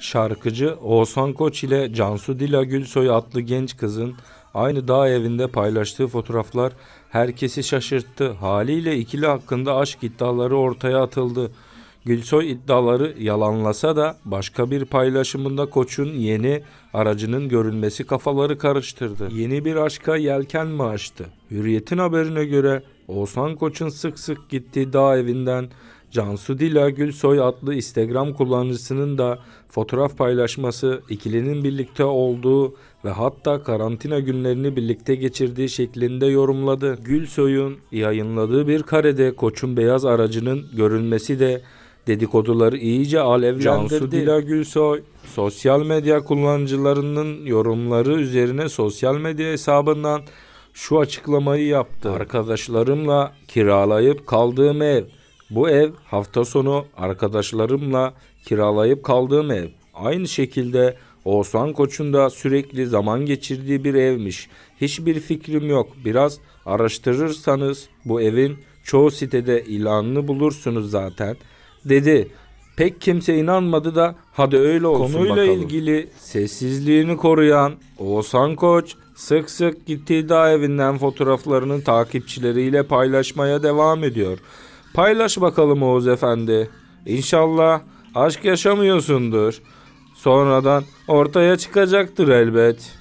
Şarkıcı Oğuzhan Koç ile Cansu Dila Gülsoy adlı genç kızın aynı dağ evinde paylaştığı fotoğraflar herkesi şaşırttı. Haliyle ikili hakkında aşk iddiaları ortaya atıldı. Gülsoy iddiaları yalanlasa da başka bir paylaşımında koçun yeni aracının görünmesi kafaları karıştırdı. Yeni bir aşka yelken mi açtı? Hürriyet'in haberine göre Oğuzhan Koç'un sık sık gittiği dağ evinden Cansu Dila Gülsoy adlı Instagram kullanıcısının da fotoğraf paylaşması ikilinin birlikte olduğu ve hatta karantina günlerini birlikte geçirdiği şeklinde yorumladı. Gülsoy'un yayınladığı bir karede koçun beyaz aracının görünmesi de dedikoduları iyice alevlendirdi. Cansu Dila Gülsoy sosyal medya kullanıcılarının yorumları üzerine sosyal medya hesabından şu açıklamayı yaptı. Arkadaşlarımla kiralayıp kaldığım ev bu ev hafta sonu arkadaşlarımla kiralayıp kaldığım ev. Aynı şekilde Oğuzhan Koç'un da sürekli zaman geçirdiği bir evmiş. Hiçbir fikrim yok. Biraz araştırırsanız bu evin çoğu sitede ilanını bulursunuz zaten." dedi. Pek kimse inanmadı da hadi öyle olsun Konuyla bakalım. ilgili sessizliğini koruyan Oğuzhan Koç sık sık gittiği dağ evinden fotoğraflarını takipçileriyle paylaşmaya devam ediyor. Paylaş bakalım Oğuz Efendi. İnşallah aşk yaşamıyorsundur. Sonradan ortaya çıkacaktır elbet.''